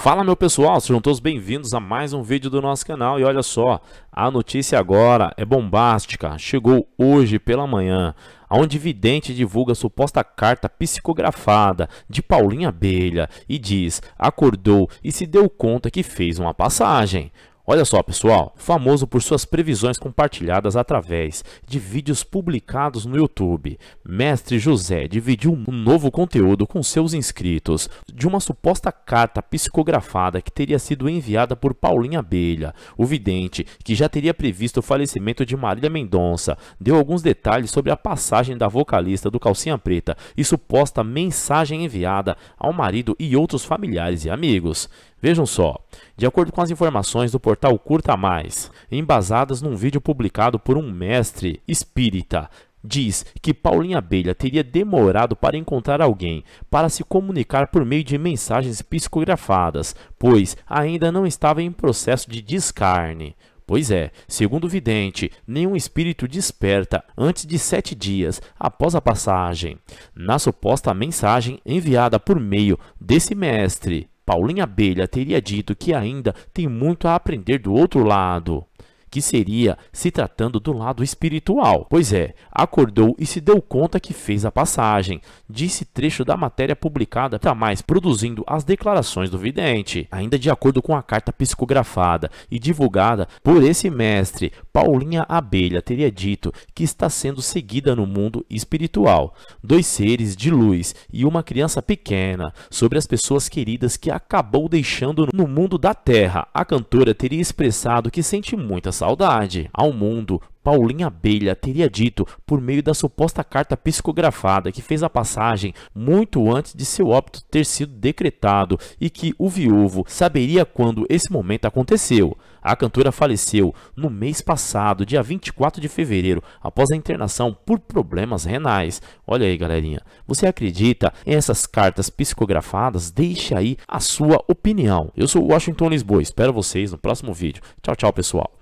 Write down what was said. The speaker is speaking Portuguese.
Fala meu pessoal, sejam todos bem-vindos a mais um vídeo do nosso canal e olha só, a notícia agora é bombástica, chegou hoje pela manhã, onde vidente divulga suposta carta psicografada de Paulinha Abelha e diz, acordou e se deu conta que fez uma passagem. Olha só, pessoal, famoso por suas previsões compartilhadas através de vídeos publicados no YouTube, Mestre José dividiu um novo conteúdo com seus inscritos de uma suposta carta psicografada que teria sido enviada por Paulinha Abelha, o vidente que já teria previsto o falecimento de Marília Mendonça, deu alguns detalhes sobre a passagem da vocalista do Calcinha Preta e suposta mensagem enviada ao marido e outros familiares e amigos. Vejam só. De acordo com as informações do portal Curta Mais, embasadas num vídeo publicado por um mestre espírita, diz que Paulinha Abelha teria demorado para encontrar alguém para se comunicar por meio de mensagens psicografadas, pois ainda não estava em processo de descarne. Pois é, segundo o vidente, nenhum espírito desperta antes de sete dias após a passagem. Na suposta mensagem enviada por meio desse mestre, Paulinha Abelha teria dito que ainda tem muito a aprender do outro lado que seria se tratando do lado espiritual. Pois é, acordou e se deu conta que fez a passagem, disse trecho da matéria publicada, está mais produzindo as declarações do vidente, ainda de acordo com a carta psicografada e divulgada por esse mestre, Paulinha Abelha teria dito que está sendo seguida no mundo espiritual, dois seres de luz e uma criança pequena, sobre as pessoas queridas que acabou deixando no mundo da terra. A cantora teria expressado que sente muitas saudade. Ao mundo, Paulinha Abelha teria dito, por meio da suposta carta psicografada que fez a passagem muito antes de seu óbito ter sido decretado e que o viúvo saberia quando esse momento aconteceu. A cantora faleceu no mês passado, dia 24 de fevereiro, após a internação por problemas renais. Olha aí, galerinha. Você acredita em essas cartas psicografadas? Deixe aí a sua opinião. Eu sou o Washington Lisboa, espero vocês no próximo vídeo. Tchau, tchau, pessoal.